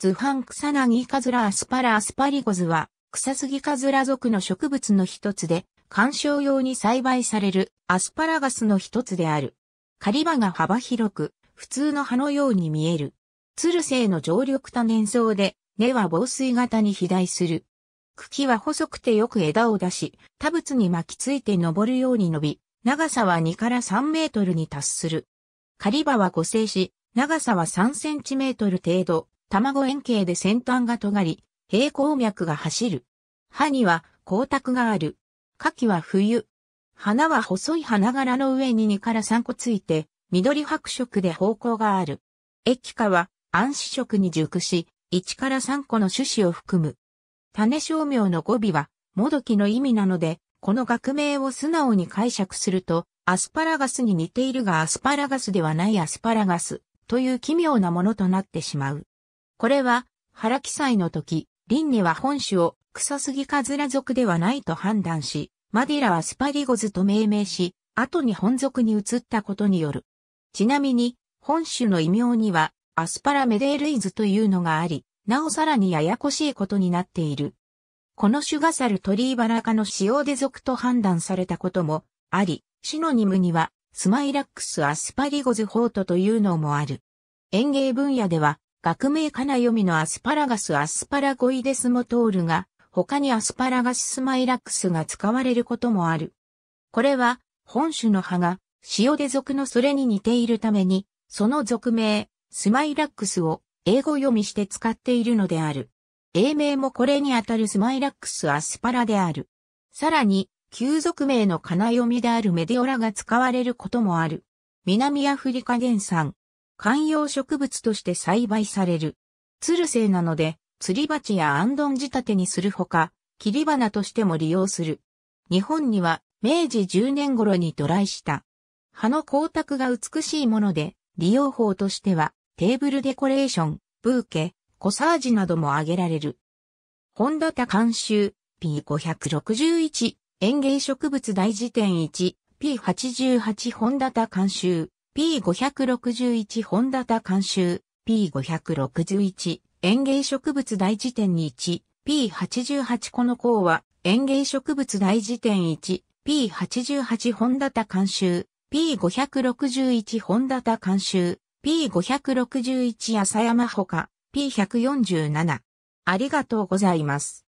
ズハンクサナギカズラアスパラアスパリゴズは、クサスギカズラ属の植物の一つで、観賞用に栽培されるアスパラガスの一つである。狩り場が幅広く、普通の葉のように見える。ツル性の常緑多年草で、根は防水型に肥大する。茎は細くてよく枝を出し、多物に巻きついて登るように伸び、長さは2から3メートルに達する。狩り場は5成し、長さは3センチメートル程度、卵円形で先端が尖り、平行脈が走る。歯には光沢がある。夏季は冬。花は細い花柄の上に2から3個ついて、緑白色で方向がある。液化は暗視色に熟し、1から3個の種子を含む。種商名の語尾は、もどきの意味なので、この学名を素直に解釈すると、アスパラガスに似ているがアスパラガスではないアスパラガスという奇妙なものとなってしまう。これは、原記載の時、リンネは本種を草杉カズラ族ではないと判断し、マディラはスパリゴズと命名し、後に本属に移ったことによる。ちなみに、本種の異名には、アスパラメデールイズというのがあり、なおさらにややこしいことになっている。このシュガサルトリーバラ科の使用で属と判断されたこともあり、シノニムにはスマイラックスアスパリゴズホートというのもある。園芸分野では学名金読みのアスパラガスアスパラゴイデスモトールが、他にアスパラガススマイラックスが使われることもある。これは、本種の葉が、塩で属のそれに似ているために、その属名、スマイラックスを英語読みして使っているのである。英名もこれにあたるスマイラックスアスパラである。さらに、旧属名のカナ読みであるメディオラが使われることもある。南アフリカ原産、観葉植物として栽培される。鶴生なので、釣り鉢やアンドン仕立てにするほか、切り花としても利用する。日本には明治10年頃にライした。葉の光沢が美しいもので、利用法としてはテーブルデコレーション、ブーケ、コサージなども挙げられる。本ダタ監修 P561 園芸植物大辞典 1P88 本ダタ監修 P561 本田監修、P561 園芸植物大辞典に1、P88 この項は園芸植物大辞典1、P88 本田監修、P561 本田監修、P561 浅山ほか、P147。ありがとうございます。